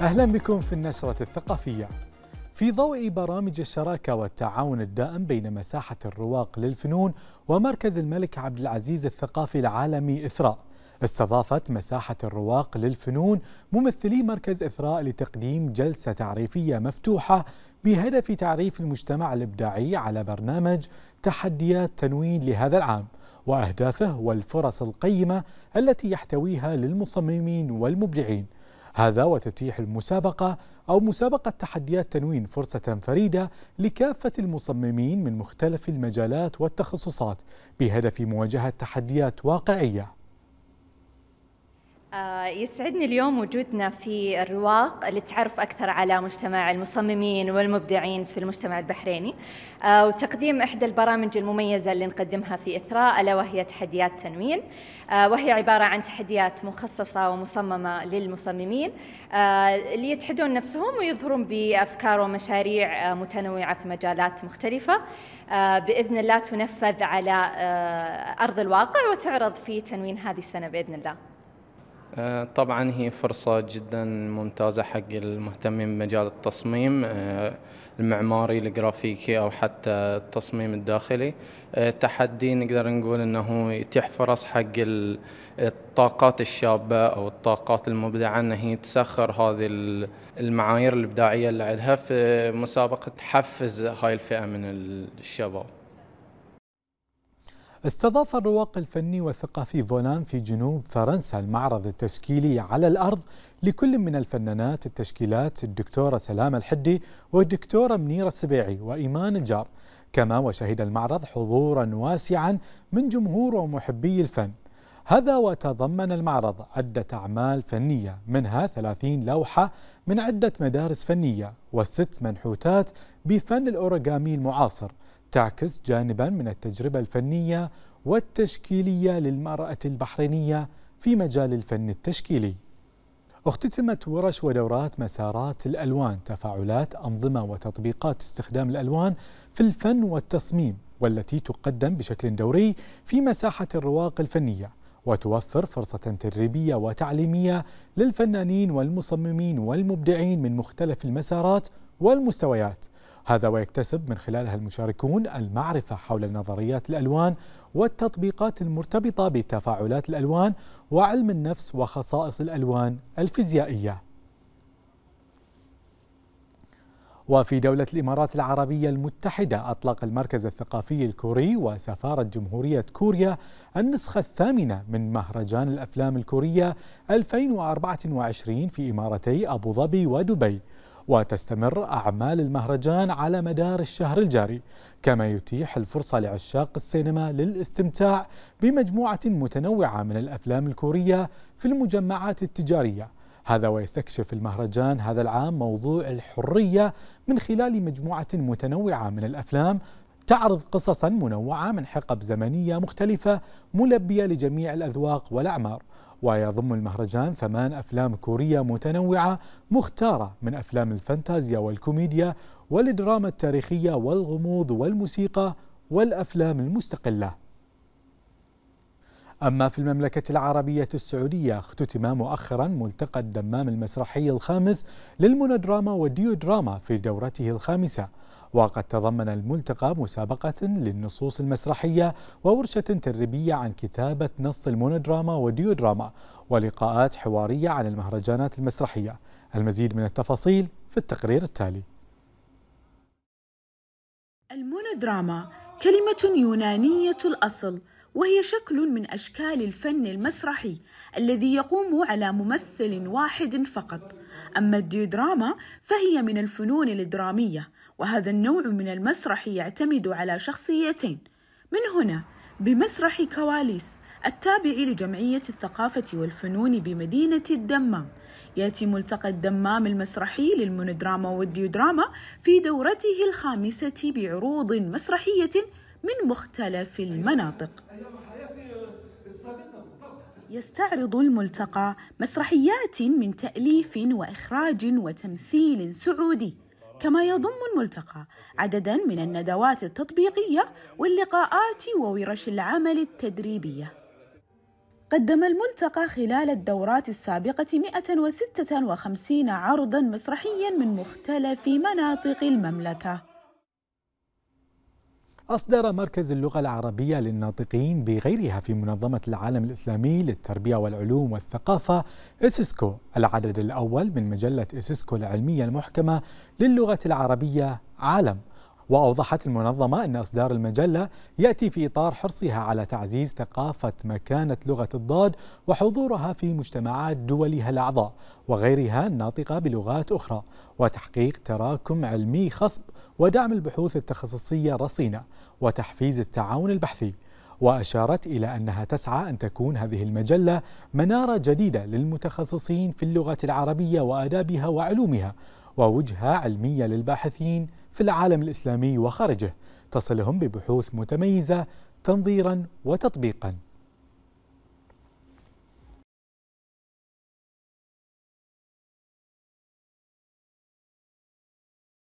أهلا بكم في النشرة الثقافية في ضوء برامج الشراكة والتعاون الدائم بين مساحة الرواق للفنون ومركز الملك عبد العزيز الثقافي العالمي إثراء استضافت مساحة الرواق للفنون ممثلي مركز إثراء لتقديم جلسة تعريفية مفتوحة بهدف تعريف المجتمع الإبداعي على برنامج تحديات تنوين لهذا العام وأهدافه والفرص القيمة التي يحتويها للمصممين والمبدعين هذا وتتيح المسابقة أو مسابقة تحديات تنوين فرصة فريدة لكافة المصممين من مختلف المجالات والتخصصات بهدف مواجهة تحديات واقعية آه، يسعدني اليوم وجودنا في الرواق للتعرف أكثر على مجتمع المصممين والمبدعين في المجتمع البحريني آه، وتقديم إحدى البرامج المميزة اللي نقدمها في إثراء ألا وهي تحديات تنوين آه، وهي عبارة عن تحديات مخصصة ومصممة للمصممين اللي يتحدون نفسهم ويظهرون بأفكار ومشاريع متنوعة في مجالات مختلفة بإذن الله تنفذ على أرض الواقع وتعرض في تنوين هذه السنة بإذن الله آه، طبعا هي فرصة جدا ممتازة حق المهتمين بمجال التصميم آه، المعماري الجرافيكي أو حتى التصميم الداخلي آه، تحدي نقدر نقول أنه يتيح فرص حق الطاقات الشابة أو الطاقات المبدعة أن هي تسخر هذه المعايير الإبداعية اللي عندها في مسابقة تحفز هاي الفئة من الشباب استضاف الرواق الفني والثقافي فولان في جنوب فرنسا المعرض التشكيلي على الأرض لكل من الفنانات التشكيلات الدكتورة سلام الحدي والدكتورة منيرة السبيعي وإيمان الجار كما وشهد المعرض حضورا واسعا من جمهور ومحبي الفن هذا وتضمن المعرض عدة أعمال فنية منها 30 لوحة من عدة مدارس فنية وست منحوتات بفن الأوريغامي المعاصر تعكس جانبا من التجربة الفنية والتشكيلية للمرأة البحرينية في مجال الفن التشكيلي اختتمت ورش ودورات مسارات الألوان تفاعلات أنظمة وتطبيقات استخدام الألوان في الفن والتصميم والتي تقدم بشكل دوري في مساحة الرواق الفنية وتوفر فرصة تدريبية وتعليمية للفنانين والمصممين والمبدعين من مختلف المسارات والمستويات هذا ويكتسب من خلالها المشاركون المعرفة حول نظريات الألوان والتطبيقات المرتبطة بتفاعلات الألوان وعلم النفس وخصائص الألوان الفيزيائية وفي دولة الإمارات العربية المتحدة أطلق المركز الثقافي الكوري وسفارة جمهورية كوريا النسخة الثامنة من مهرجان الأفلام الكورية 2024 في إمارتي أبو ظبي ودبي وتستمر أعمال المهرجان على مدار الشهر الجاري كما يتيح الفرصة لعشاق السينما للاستمتاع بمجموعة متنوعة من الأفلام الكورية في المجمعات التجارية هذا ويستكشف المهرجان هذا العام موضوع الحرية من خلال مجموعة متنوعة من الأفلام تعرض قصصا منوعة من حقب زمنية مختلفة ملبية لجميع الأذواق والأعمار ويضم المهرجان ثمان أفلام كورية متنوعة مختارة من أفلام الفانتازيا والكوميديا والدراما التاريخية والغموض والموسيقى والأفلام المستقلة أما في المملكة العربية السعودية اختتم مؤخرا ملتقى الدمام المسرحي الخامس للمونودراما والديودراما في دورته الخامسة وقد تضمن الملتقى مسابقة للنصوص المسرحية وورشة تدريبية عن كتابة نص المونودراما وديودراما ولقاءات حوارية عن المهرجانات المسرحية المزيد من التفاصيل في التقرير التالي المونودراما كلمة يونانية الأصل وهي شكل من أشكال الفن المسرحي الذي يقوم على ممثل واحد فقط أما الديودراما فهي من الفنون الدرامية وهذا النوع من المسرح يعتمد على شخصيتين من هنا بمسرح كواليس التابع لجمعية الثقافة والفنون بمدينة الدمام يأتي ملتقى الدمام المسرحي للمونودراما والديودراما في دورته الخامسة بعروض مسرحية من مختلف المناطق يستعرض الملتقى مسرحيات من تأليف وإخراج وتمثيل سعودي كما يضم الملتقى عددا من الندوات التطبيقية واللقاءات وورش العمل التدريبية قدم الملتقى خلال الدورات السابقة 156 عرضا مسرحيا من مختلف مناطق المملكة أصدر مركز اللغة العربية للناطقين بغيرها في منظمة العالم الإسلامي للتربية والعلوم والثقافة إسسكو العدد الأول من مجلة إسسكو العلمية المحكمة للغة العربية عالم وأوضحت المنظمة أن إصدار المجلة يأتي في إطار حرصها على تعزيز ثقافة مكانة لغة الضاد وحضورها في مجتمعات دولها الأعضاء وغيرها الناطقة بلغات أخرى وتحقيق تراكم علمي خصب ودعم البحوث التخصصية الرصينة وتحفيز التعاون البحثي وأشارت إلى أنها تسعى أن تكون هذه المجلة منارة جديدة للمتخصصين في اللغة العربية وآدابها وعلومها ووجهة علمية للباحثين في العالم الإسلامي وخارجه تصلهم ببحوث متميزة تنظيرا وتطبيقا